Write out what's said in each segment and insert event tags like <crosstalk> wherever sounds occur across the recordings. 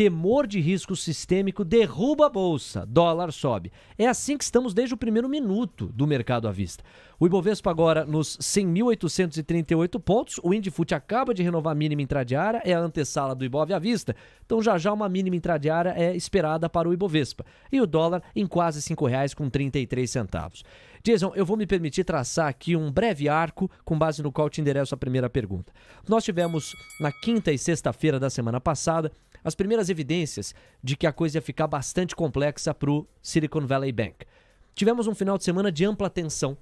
temor de risco sistêmico derruba a bolsa, dólar sobe. É assim que estamos desde o primeiro minuto do mercado à vista. O Ibovespa agora nos 100.838 pontos, o Indifut acaba de renovar a mínima intradiária, é a antessala do Ibov à vista, então já já uma mínima intradiária é esperada para o Ibovespa. E o dólar em quase R$ 5,33. Jason, eu vou me permitir traçar aqui um breve arco com base no qual te endereço a primeira pergunta. Nós tivemos na quinta e sexta-feira da semana passada as primeiras evidências de que a coisa ia ficar bastante complexa para o Silicon Valley Bank. Tivemos um final de semana de ampla tensão,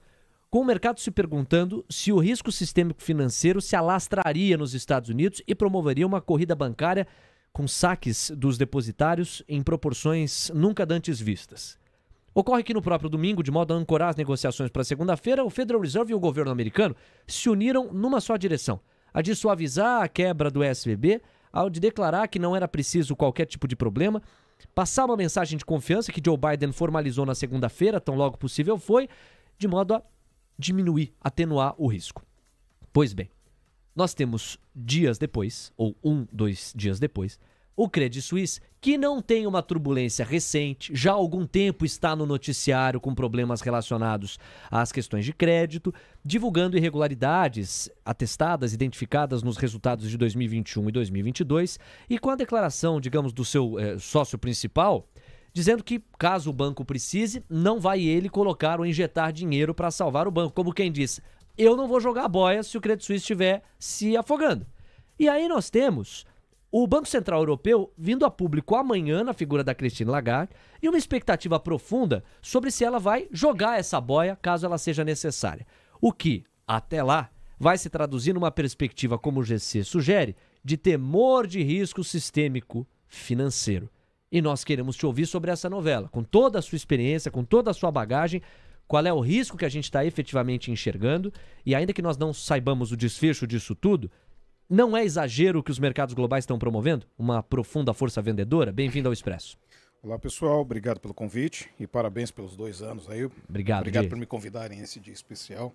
com o mercado se perguntando se o risco sistêmico financeiro se alastraria nos Estados Unidos e promoveria uma corrida bancária com saques dos depositários em proporções nunca dantes vistas. Ocorre que no próprio domingo, de modo a ancorar as negociações para segunda-feira, o Federal Reserve e o governo americano se uniram numa só direção: a de suavizar a quebra do SVB ao de declarar que não era preciso qualquer tipo de problema, passar uma mensagem de confiança que Joe Biden formalizou na segunda-feira, tão logo possível foi, de modo a diminuir, atenuar o risco. Pois bem, nós temos dias depois, ou um, dois dias depois, o Credit Suisse, que não tem uma turbulência recente, já há algum tempo está no noticiário com problemas relacionados às questões de crédito, divulgando irregularidades atestadas, identificadas nos resultados de 2021 e 2022, e com a declaração, digamos, do seu eh, sócio principal, dizendo que, caso o banco precise, não vai ele colocar ou injetar dinheiro para salvar o banco. Como quem diz, eu não vou jogar boia se o Credit Suisse estiver se afogando. E aí nós temos o Banco Central Europeu vindo a público amanhã na figura da Christine Lagarde e uma expectativa profunda sobre se ela vai jogar essa boia caso ela seja necessária. O que, até lá, vai se traduzir numa perspectiva, como o GC sugere, de temor de risco sistêmico financeiro. E nós queremos te ouvir sobre essa novela, com toda a sua experiência, com toda a sua bagagem, qual é o risco que a gente está efetivamente enxergando e ainda que nós não saibamos o desfecho disso tudo, não é exagero que os mercados globais estão promovendo? Uma profunda força vendedora? Bem-vindo ao Expresso. Olá, pessoal. Obrigado pelo convite e parabéns pelos dois anos aí. Obrigado. Obrigado por me convidarem nesse dia especial.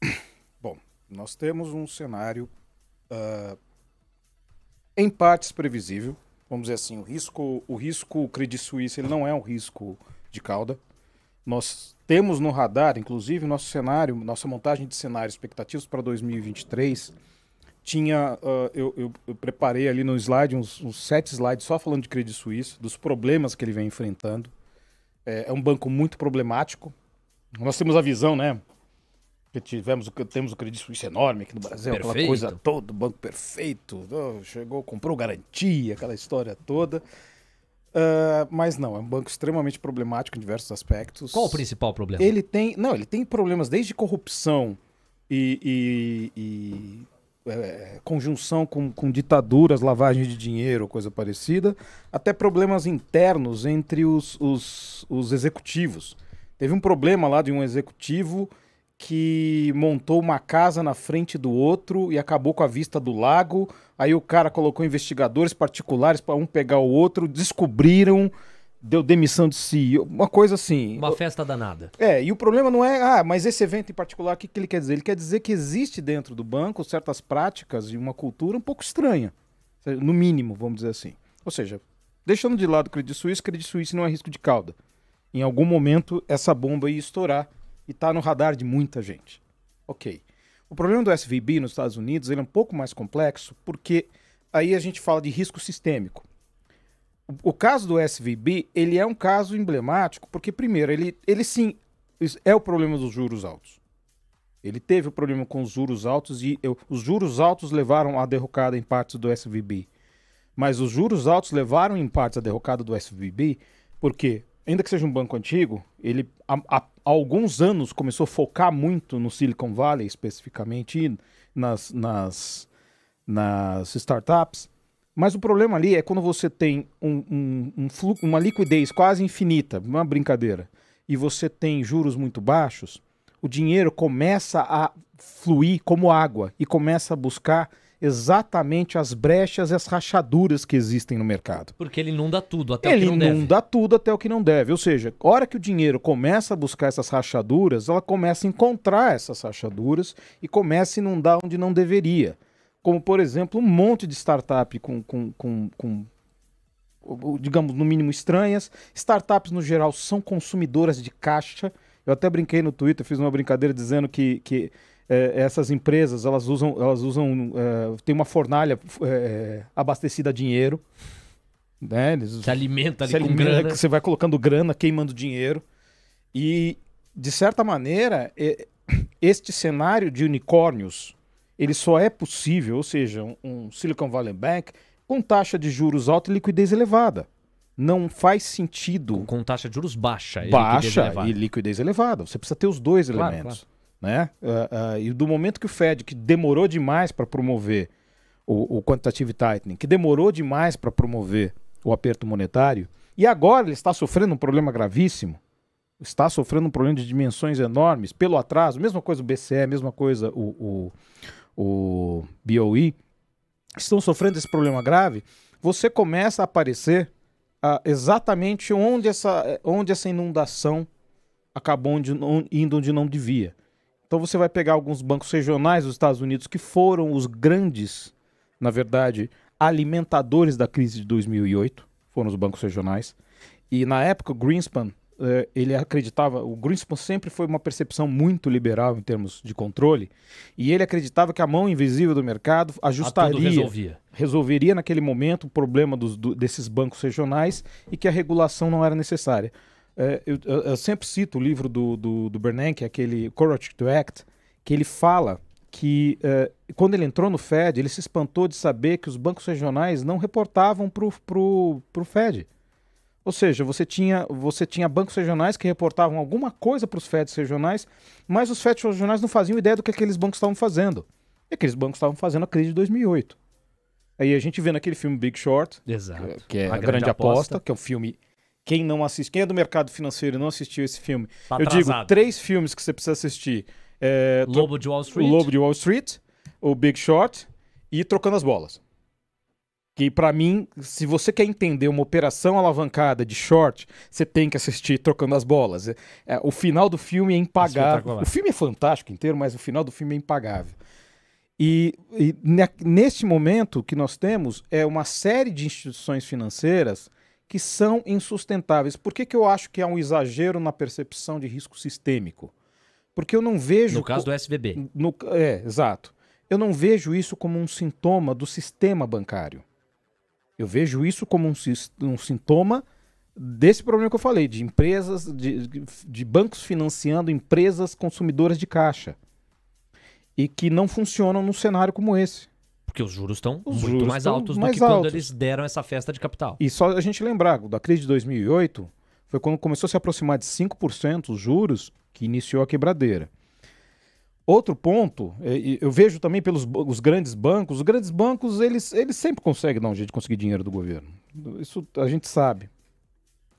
<coughs> Bom, nós temos um cenário uh, em partes previsível. Vamos dizer assim, o risco, o risco Credit Suisse ele não é um risco de cauda. Nós temos no radar, inclusive, nosso cenário, nossa montagem de cenário expectativas para 2023 tinha, uh, eu, eu, eu, preparei ali no slide uns, uns, sete slides só falando de Credit Suisse, dos problemas que ele vem enfrentando. É, é um banco muito problemático. Nós temos a visão, né? Que tivemos, que temos o Credit Suisse enorme aqui no Brasil, perfeito. aquela coisa toda, banco perfeito, chegou, comprou garantia, aquela história toda. Uh, mas não, é um banco extremamente problemático em diversos aspectos. Qual o principal problema? Ele tem, não, ele tem problemas desde corrupção e, e, e é, é, conjunção com, com ditaduras, lavagem de dinheiro, coisa parecida, até problemas internos entre os, os, os executivos. Teve um problema lá de um executivo que montou uma casa na frente do outro e acabou com a vista do lago. Aí o cara colocou investigadores particulares para um pegar o outro, descobriram deu demissão de CEO, uma coisa assim. Uma festa danada. É, e o problema não é, ah, mas esse evento em particular, o que, que ele quer dizer? Ele quer dizer que existe dentro do banco certas práticas e uma cultura um pouco estranha, no mínimo, vamos dizer assim. Ou seja, deixando de lado o Credit Suisse, Credit Suisse não é risco de cauda. Em algum momento, essa bomba ia estourar e está no radar de muita gente. Ok. O problema do SVB nos Estados Unidos ele é um pouco mais complexo, porque aí a gente fala de risco sistêmico o caso do SVB, ele é um caso emblemático, porque, primeiro, ele, ele sim é o problema dos juros altos. Ele teve o problema com os juros altos e eu, os juros altos levaram à derrocada em partes do SVB. Mas os juros altos levaram em partes à derrocada do SVB, porque, ainda que seja um banco antigo, ele há, há, há alguns anos começou a focar muito no Silicon Valley, especificamente, nas, nas, nas startups mas o problema ali é quando você tem um, um, um fluxo, uma liquidez quase infinita, uma brincadeira, e você tem juros muito baixos, o dinheiro começa a fluir como água e começa a buscar exatamente as brechas e as rachaduras que existem no mercado. Porque ele inunda tudo até ele o que não deve. Ele inunda tudo até o que não deve. Ou seja, a hora que o dinheiro começa a buscar essas rachaduras, ela começa a encontrar essas rachaduras e começa a inundar onde não deveria como por exemplo um monte de startup com, com, com, com digamos, no mínimo estranhas. Startups, no geral, são consumidoras de caixa. Eu até brinquei no Twitter, fiz uma brincadeira dizendo que, que é, essas empresas, elas usam, elas usam é, tem uma fornalha é, abastecida a dinheiro. Né? Eles, se alimenta ali se com alimenta, grana. Você vai colocando grana, queimando dinheiro. E, de certa maneira, este cenário de unicórnios, ele só é possível, ou seja, um, um Silicon Valley Bank com taxa de juros alta e liquidez elevada. Não faz sentido. Com, com taxa de juros baixa e baixa liquidez e liquidez elevada. Você precisa ter os dois claro, elementos. Claro. Né? Uh, uh, e do momento que o Fed, que demorou demais para promover o, o quantitative tightening, que demorou demais para promover o aperto monetário, e agora ele está sofrendo um problema gravíssimo, está sofrendo um problema de dimensões enormes pelo atraso, mesma coisa o BCE, mesma coisa o, o, o BOE, estão sofrendo esse problema grave, você começa a aparecer ah, exatamente onde essa, onde essa inundação acabou onde, indo onde não devia. Então você vai pegar alguns bancos regionais dos Estados Unidos que foram os grandes, na verdade, alimentadores da crise de 2008, foram os bancos regionais. E na época o Greenspan eh, ele acreditava, o Greenspan sempre foi uma percepção muito liberal em termos de controle, e ele acreditava que a mão invisível do mercado ah, ajustaria, resolveria naquele momento o problema dos, do, desses bancos regionais e que a regulação não era necessária. É, eu, eu, sempre cito o livro do, do, do Bernanke, é aquele Courage to Act, que ele fala que é, quando ele entrou no Fed, ele se espantou de saber que os bancos regionais não reportavam para o Fed ou seja, você tinha, você tinha bancos regionais que reportavam alguma coisa para os FEDs regionais, mas os FEDs regionais não faziam ideia do que aqueles bancos estavam fazendo. E aqueles bancos estavam fazendo a crise de 2008. Aí a gente vê naquele filme Big Short, Exato. É, que é A, a grande, grande aposta, que é um filme. Quem não assiste, quem é do mercado financeiro e não assistiu esse filme, tá eu digo três filmes que você precisa assistir: é, Lobo de Wall Street, Lobo de Wall Street, o Big Short e Trocando as Bolas que para mim, se você quer entender uma operação alavancada de short, você tem que assistir Trocando as Bolas. É, é, o final do filme é impagável. O filme é fantástico inteiro, mas o final do filme é impagável. E, e ne, neste momento que nós temos é uma série de instituições financeiras que são insustentáveis. Por que, que eu acho que há um exagero na percepção de risco sistêmico? Porque eu não vejo. No caso do SVB. No, é, exato. Eu não vejo isso como um sintoma do sistema bancário. Eu vejo isso como um, um sintoma desse problema que eu falei, de empresas, de, de bancos financiando empresas consumidoras de caixa. E que não funcionam num cenário como esse. Porque os juros estão os muito juros mais altos mais do que altos. quando eles deram essa festa de capital. E só a gente lembrar, da crise de 2008, foi quando começou a se aproximar de 5% os juros que iniciou a quebradeira. Outro ponto, é, eu vejo também pelos os grandes bancos, os grandes bancos eles, eles sempre conseguem dar um jeito de conseguir dinheiro do governo. Isso a gente sabe.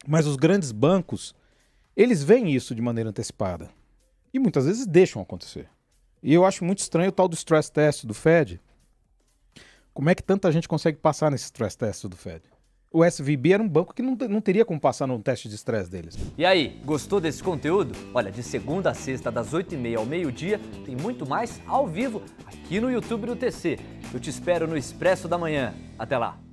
Mas os grandes bancos, eles veem isso de maneira antecipada. E muitas vezes deixam acontecer. E eu acho muito estranho o tal do stress test do Fed. Como é que tanta gente consegue passar nesse stress test do Fed? o SVB era um banco que não, não teria como passar no teste de estresse deles. E aí, gostou desse conteúdo? Olha, de segunda a sexta, das 8h30 ao meio-dia, tem muito mais ao vivo aqui no YouTube do TC. Eu te espero no Expresso da Manhã. Até lá!